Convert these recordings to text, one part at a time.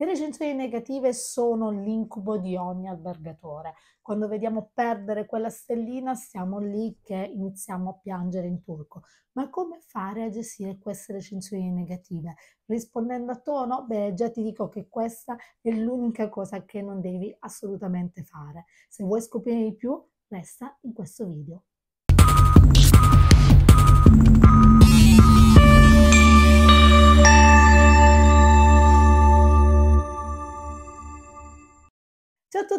Le recensioni negative sono l'incubo di ogni albergatore. Quando vediamo perdere quella stellina siamo lì che iniziamo a piangere in turco. Ma come fare a gestire queste recensioni negative? Rispondendo a tono? Beh, già ti dico che questa è l'unica cosa che non devi assolutamente fare. Se vuoi scoprire di più, resta in questo video.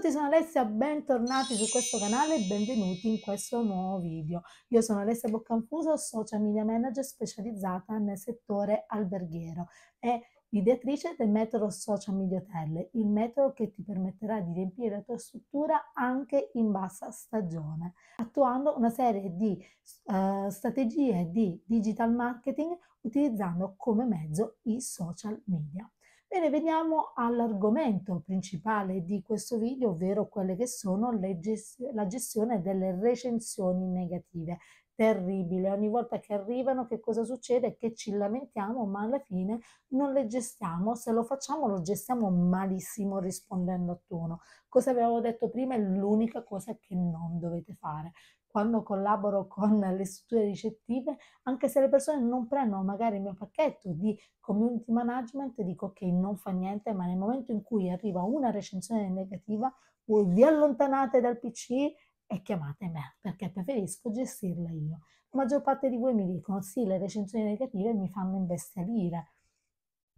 tutti, sono Alessia, bentornati su questo canale e benvenuti in questo nuovo video. Io sono Alessia Boccanfuso, social media manager specializzata nel settore alberghiero e ideatrice del metodo Social Media Hotel, il metodo che ti permetterà di riempire la tua struttura anche in bassa stagione, attuando una serie di uh, strategie di digital marketing utilizzando come mezzo i social media. Bene, veniamo all'argomento principale di questo video, ovvero quelle che sono gest la gestione delle recensioni negative terribile. Ogni volta che arrivano, che cosa succede? Che ci lamentiamo, ma alla fine non le gestiamo. Se lo facciamo, lo gestiamo malissimo rispondendo a turno. Cosa avevo detto prima è l'unica cosa che non dovete fare quando collaboro con le strutture ricettive, anche se le persone non prendono magari il mio pacchetto di community management, dico ok, non fa niente, ma nel momento in cui arriva una recensione negativa, voi vi allontanate dal PC e chiamate me perché preferisco gestirla io. La maggior parte di voi mi dicono sì, le recensioni negative mi fanno imbestialire,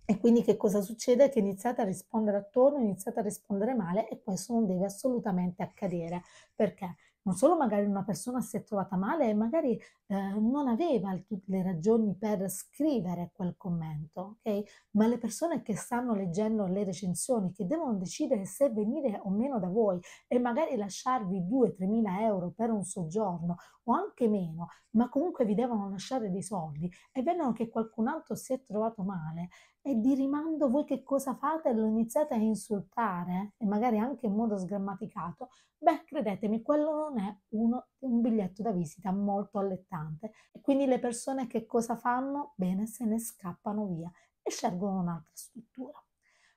e quindi che cosa succede? Che iniziate a rispondere attorno, iniziate a rispondere male e questo non deve assolutamente accadere. Perché? non solo magari una persona si è trovata male e magari eh, non aveva tutte le ragioni per scrivere quel commento, ok? Ma le persone che stanno leggendo le recensioni, che devono decidere se venire o meno da voi e magari lasciarvi 2-3 mila euro per un soggiorno o anche meno, ma comunque vi devono lasciare dei soldi e vedono che qualcun altro si è trovato male, e di rimando voi che cosa fate? Lo iniziate a insultare e magari anche in modo sgrammaticato. Beh, credetemi, quello non è uno, un biglietto da visita molto allettante. E quindi le persone che cosa fanno? Bene, se ne scappano via e scelgono un'altra struttura.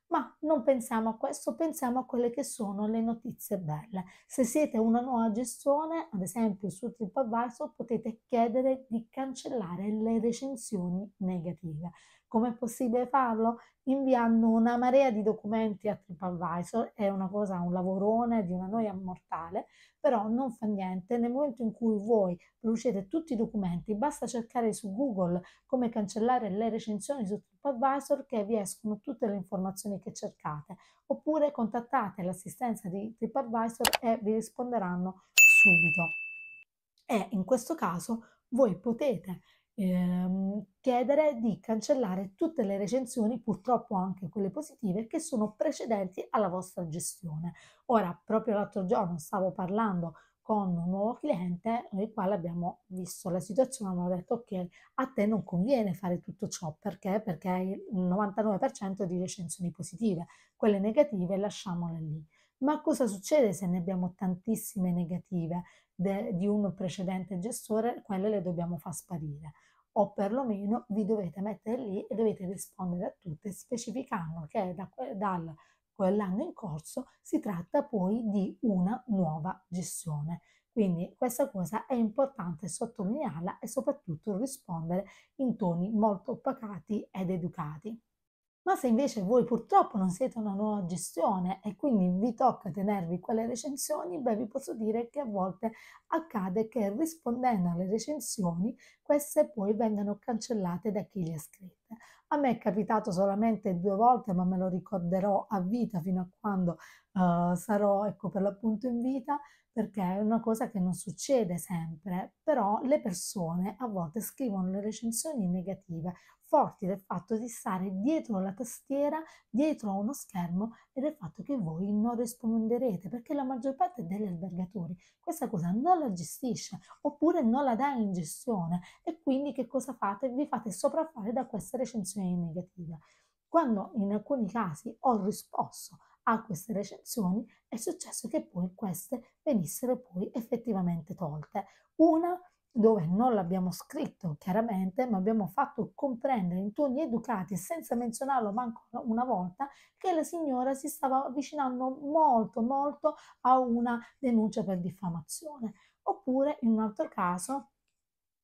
Ma non pensiamo a questo, pensiamo a quelle che sono le notizie belle. Se siete una nuova gestione, ad esempio su TripAdvisor, potete chiedere di cancellare le recensioni negative. Come è possibile farlo? Inviando una marea di documenti a TripAdvisor, è una cosa, un lavorone di una noia mortale, però non fa niente, nel momento in cui voi producete tutti i documenti, basta cercare su Google come cancellare le recensioni su TripAdvisor che vi escono tutte le informazioni che cercate, oppure contattate l'assistenza di TripAdvisor e vi risponderanno subito. E in questo caso voi potete ehm, chiedere di cancellare tutte le recensioni, purtroppo anche quelle positive, che sono precedenti alla vostra gestione. Ora, proprio l'altro giorno stavo parlando con un nuovo cliente il quale abbiamo visto la situazione, abbiamo detto che a te non conviene fare tutto ciò perché? Perché hai il 99% di recensioni positive, quelle negative lasciamole lì. Ma cosa succede se ne abbiamo tantissime negative de, di un precedente gestore? Quelle le dobbiamo far sparire o perlomeno vi dovete mettere lì e dovete rispondere a tutte specificando che da dal, quell'anno in corso si tratta poi di una nuova gestione. Quindi questa cosa è importante sottolinearla e soprattutto rispondere in toni molto pacati ed educati. Ma se invece voi purtroppo non siete una nuova gestione e quindi vi tocca tenervi quelle recensioni, beh vi posso dire che a volte accade che rispondendo alle recensioni queste poi vengano cancellate da chi le ha scritte. A me è capitato solamente due volte, ma me lo ricorderò a vita fino a quando uh, sarò, ecco, per l'appunto in vita, perché è una cosa che non succede sempre, però le persone a volte scrivono le recensioni negative, forti del fatto di stare dietro la tastiera, dietro a uno schermo e del fatto che voi non risponderete, perché la maggior parte degli albergatori questa cosa non la gestisce oppure non la dà in gestione e quindi che cosa fate? Vi fate sopraffare da questa recensione recensione negativa, quando in alcuni casi ho risposto a queste recensioni è successo che poi queste venissero poi effettivamente tolte. Una dove non l'abbiamo scritto chiaramente, ma abbiamo fatto comprendere in toni educati, senza menzionarlo manco una volta, che la signora si stava avvicinando molto, molto a una denuncia per diffamazione. Oppure, in un altro caso,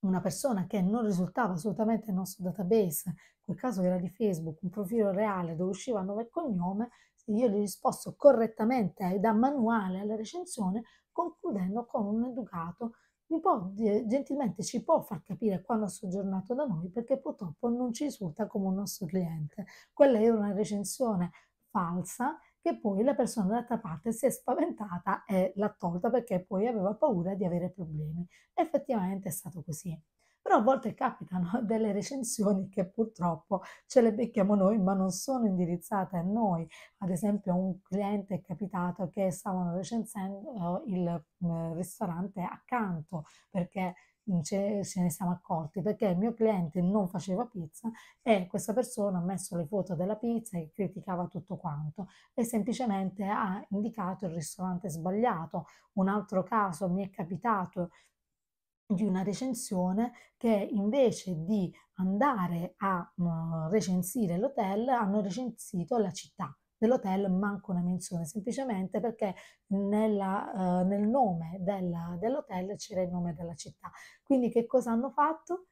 una persona che non risultava assolutamente nel nostro database, in quel caso era di Facebook, un profilo reale dove usciva nome e cognome, io gli risposto correttamente e da manuale alla recensione, concludendo con un educato mi può, gentilmente ci può far capire quando ha soggiornato da noi perché purtroppo non ci risulta come un nostro cliente. Quella era una recensione falsa che poi la persona dall'altra parte si è spaventata e l'ha tolta perché poi aveva paura di avere problemi. Effettivamente è stato così. Però a volte capitano delle recensioni che purtroppo ce le becchiamo noi, ma non sono indirizzate a noi. Ad esempio, un cliente è capitato che stavano recensendo eh, il mm, ristorante accanto perché ce, ce ne siamo accorti perché il mio cliente non faceva pizza e questa persona ha messo le foto della pizza e criticava tutto quanto e semplicemente ha indicato il ristorante sbagliato. Un altro caso mi è capitato di una recensione che invece di andare a mm, recensire l'hotel hanno recensito la città dell'hotel manca una menzione, semplicemente perché nella, eh, nel nome della, dell'hotel c'era il nome della città. Quindi che cosa hanno fatto?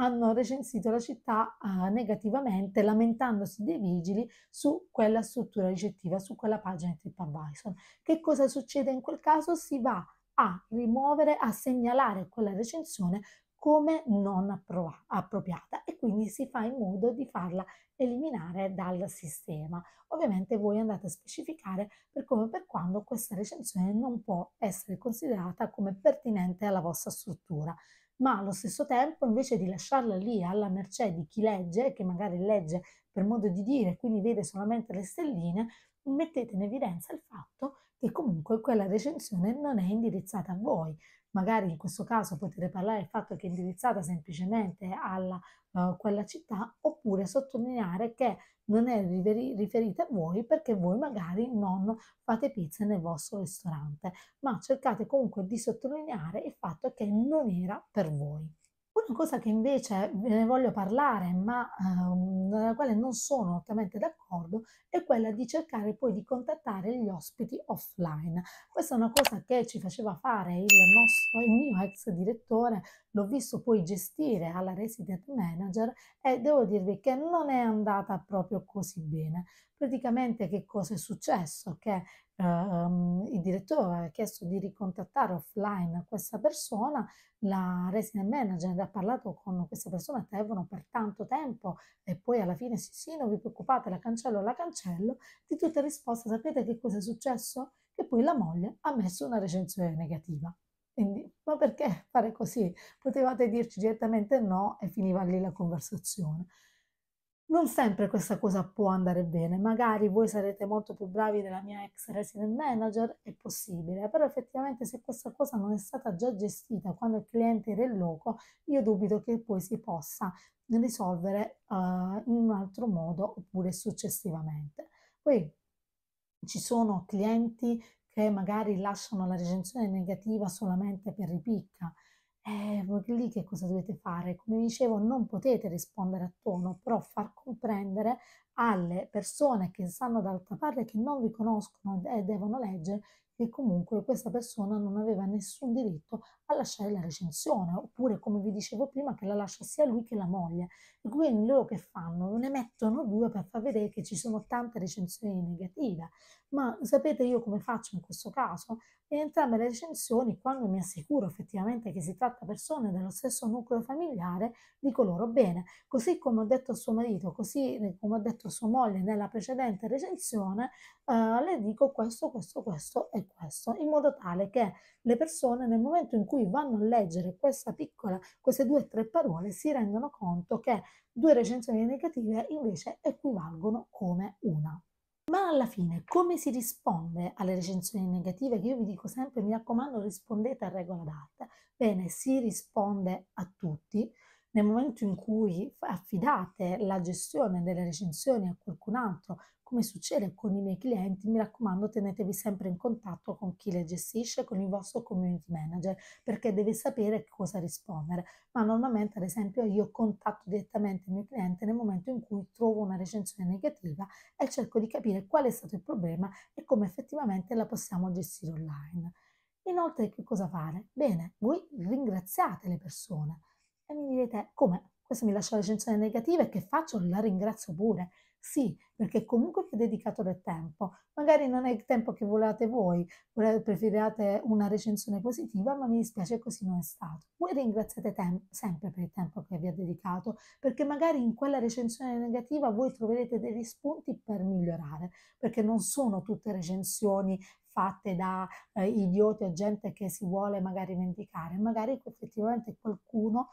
hanno recensito la città eh, negativamente, lamentandosi dei vigili su quella struttura ricettiva, su quella pagina di TripAdvisor. Che cosa succede in quel caso? Si va a rimuovere, a segnalare quella recensione come non approva- appropriata e quindi si fa in modo di farla eliminare dal sistema. Ovviamente voi andate a specificare per come e per quando questa recensione non può essere considerata come pertinente alla vostra struttura, ma allo stesso tempo invece di lasciarla lì alla mercé di chi legge, che magari legge per modo di dire, quindi vede solamente le stelline, mettete in evidenza il fatto che comunque quella recensione non è indirizzata a voi, magari in questo caso potete parlare del fatto che è indirizzata semplicemente a uh, eh, quella città oppure sottolineare che non è riferita a voi perché voi magari non fate pizza nel vostro ristorante, ma cercate comunque di sottolineare il fatto che non era per voi. Una cosa che invece ve ne voglio parlare, ma nella ehm, della quale non sono altamente d'accordo, è quella di cercare poi di contattare gli ospiti offline. Questa è una cosa che ci faceva fare il, nostro, il mio ex direttore l'ho visto poi gestire alla resident manager e devo dirvi che non è andata proprio così bene. Praticamente che cosa è successo? Che Uh, il direttore ha chiesto di ricontattare offline questa persona, la resident manager ha parlato con questa persona telefono per tanto tempo e poi alla fine sì sì non vi preoccupate la cancello la cancello, di tutta risposta sapete che cosa è successo? Che poi la moglie ha messo una recensione negativa. Quindi, ma perché fare così? Potevate dirci direttamente no e finiva lì la conversazione. Non sempre questa cosa può andare bene, magari voi sarete molto più bravi della mia ex resident manager, è possibile, però effettivamente se questa cosa non è stata già gestita quando il cliente era in loco, io dubito che poi si possa risolvere uh, in un altro modo oppure successivamente. Poi ci sono clienti che magari lasciano la recensione negativa solamente per ripicca. Eh, lì che cosa dovete fare? Come dicevo, non potete rispondere a tono, però far comprendere alle persone che stanno dall'altra parte, che non vi conoscono e devono leggere, che comunque questa persona non aveva nessun diritto a lasciare la recensione, oppure come vi dicevo prima, che la lascia sia lui che la moglie. E quindi loro che fanno? Ne mettono due per far vedere che ci sono tante recensioni negative ma sapete io come faccio in questo caso? In entrambe le recensioni, quando mi assicuro effettivamente che si tratta persone dello stesso nucleo familiare, dico loro bene, così come ho detto a suo marito, così eh, come ho detto a sua moglie nella precedente recensione, eh, le dico questo, questo, questo e questo, in modo tale che le persone nel momento in cui vanno a leggere questa piccola, queste due o tre parole, si rendono conto che due recensioni negative invece equivalgono come una alla fine come si risponde alle recensioni negative, che io vi dico sempre, mi raccomando, rispondete a regola d'arte. Bene, si risponde a tutti, nel momento in cui affidate la gestione delle recensioni a qualcun altro, come succede con i miei clienti, mi raccomando tenetevi sempre in contatto con chi le gestisce, con il vostro community manager, perché deve sapere cosa rispondere. Ma normalmente, ad esempio, io contatto direttamente il mio cliente nel momento in cui trovo una recensione negativa e cerco di capire qual è stato il problema e come effettivamente la possiamo gestire online. Inoltre, che cosa fare? Bene, voi ringraziate le persone e mi direte, come? Questo mi lascia la recensione negativa e che faccio? La ringrazio pure. Sì, perché comunque vi ho dedicato del tempo. Magari non è il tempo che volete voi, preferite una recensione positiva, ma mi dispiace così non è stato. Voi ringraziate tem- sempre per il tempo che vi ha dedicato, perché magari in quella recensione negativa voi troverete degli spunti per migliorare, perché non sono tutte recensioni fatte da eh, idioti o gente che si vuole magari vendicare, magari effettivamente qualcuno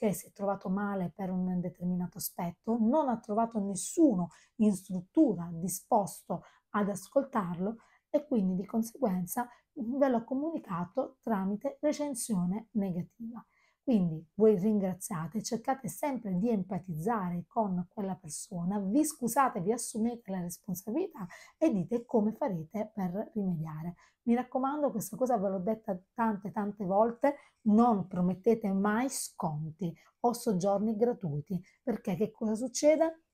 che si è trovato male per un determinato aspetto, non ha trovato nessuno in struttura disposto ad ascoltarlo e quindi di conseguenza ve l'ho comunicato tramite recensione negativa. Quindi voi ringraziate, cercate sempre di empatizzare con quella persona, vi scusate, vi assumete la responsabilità e dite come farete per rimediare. Mi raccomando, questa cosa ve l'ho detta tante tante volte, non promettete mai sconti o soggiorni gratuiti, perché che cosa succede?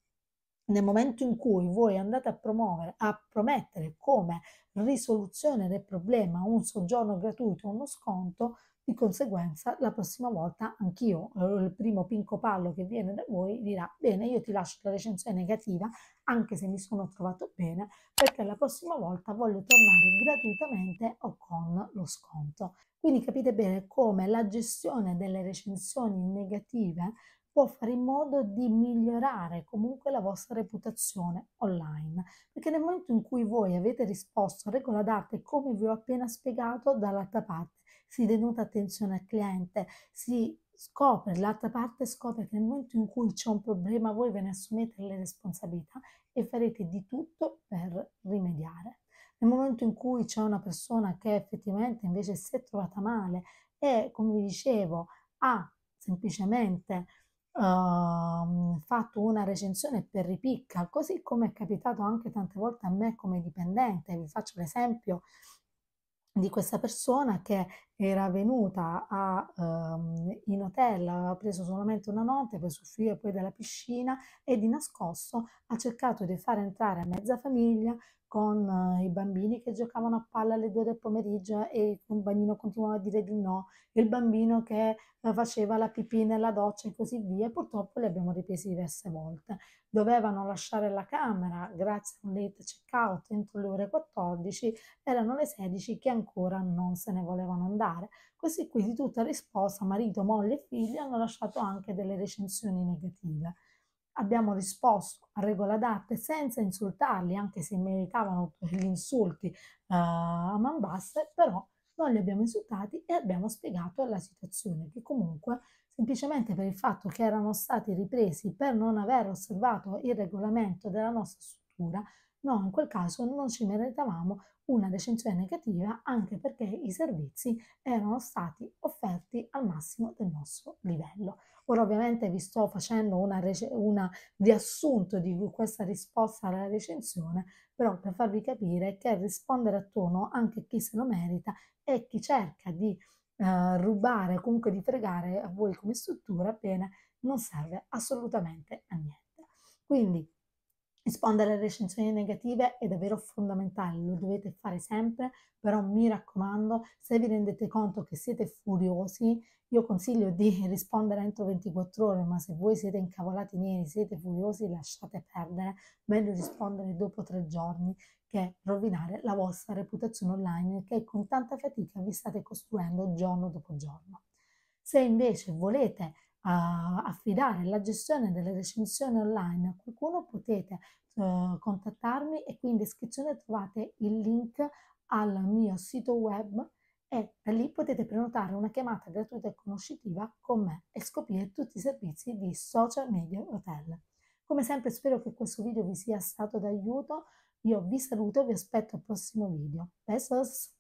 Nel momento in cui voi andate a promuovere, a promettere come risoluzione del problema un soggiorno gratuito, o uno sconto, di conseguenza, la prossima volta anch'io, eh, il primo pinco pallo che viene da voi, dirà: Bene, io ti lascio la recensione negativa, anche se mi sono trovato bene, perché la prossima volta voglio tornare gratuitamente o con lo sconto. Quindi capite bene come la gestione delle recensioni negative può fare in modo di migliorare comunque la vostra reputazione online, perché nel momento in cui voi avete risposto a regola d'arte come vi ho appena spiegato dall'altra parte, si denota attenzione al cliente, si scopre, l'altra parte scopre che nel momento in cui c'è un problema voi ve ne assumete le responsabilità e farete di tutto per rimediare. Nel momento in cui c'è una persona che effettivamente invece si è trovata male e, come vi dicevo, ha semplicemente Uh, fatto una recensione per ripicca, così come è capitato anche tante volte a me come dipendente. Vi faccio l'esempio di questa persona che era venuta a, um, in hotel, aveva preso solamente una notte per soffrire poi dalla piscina e di nascosto ha cercato di far entrare a mezza famiglia con eh, i bambini che giocavano a palla alle due del pomeriggio e il bagnino continuava a dire di no, il bambino che eh, faceva la pipì nella doccia e così via. Purtroppo li abbiamo ripresi diverse volte. Dovevano lasciare la camera grazie a un late checkout entro le ore 14, erano le 16 che ancora non se ne volevano andare. Così qui di tutta risposta marito, moglie e figli hanno lasciato anche delle recensioni negative. Abbiamo risposto a regola d'arte senza insultarli, anche se meritavano gli insulti uh, a man basta, però non li abbiamo insultati e abbiamo spiegato la situazione che comunque semplicemente per il fatto che erano stati ripresi per non aver osservato il regolamento della nostra struttura, noi in quel caso non ci meritavamo una recensione negativa anche perché i servizi erano stati offerti al massimo del nostro livello. Ora ovviamente vi sto facendo una, una riassunto di questa risposta alla recensione, però per farvi capire che rispondere a tono anche chi se lo merita e chi cerca di eh, rubare, comunque di fregare a voi come struttura, bene, non serve assolutamente a niente. Quindi Rispondere alle recensioni negative è davvero fondamentale, lo dovete fare sempre, però mi raccomando, se vi rendete conto che siete furiosi, io consiglio di rispondere entro 24 ore, ma se voi siete incavolati neri, siete furiosi, lasciate perdere, meglio rispondere dopo tre giorni che rovinare la vostra reputazione online che con tanta fatica vi state costruendo giorno dopo giorno. Se invece volete affidare la gestione delle recensioni online a qualcuno potete eh, contattarmi e qui in descrizione trovate il link al mio sito web e da lì potete prenotare una chiamata gratuita e conoscitiva con me e scoprire tutti i servizi di Social Media Hotel. Come sempre spero che questo video vi sia stato d'aiuto, io vi saluto e vi aspetto al prossimo video. Besos!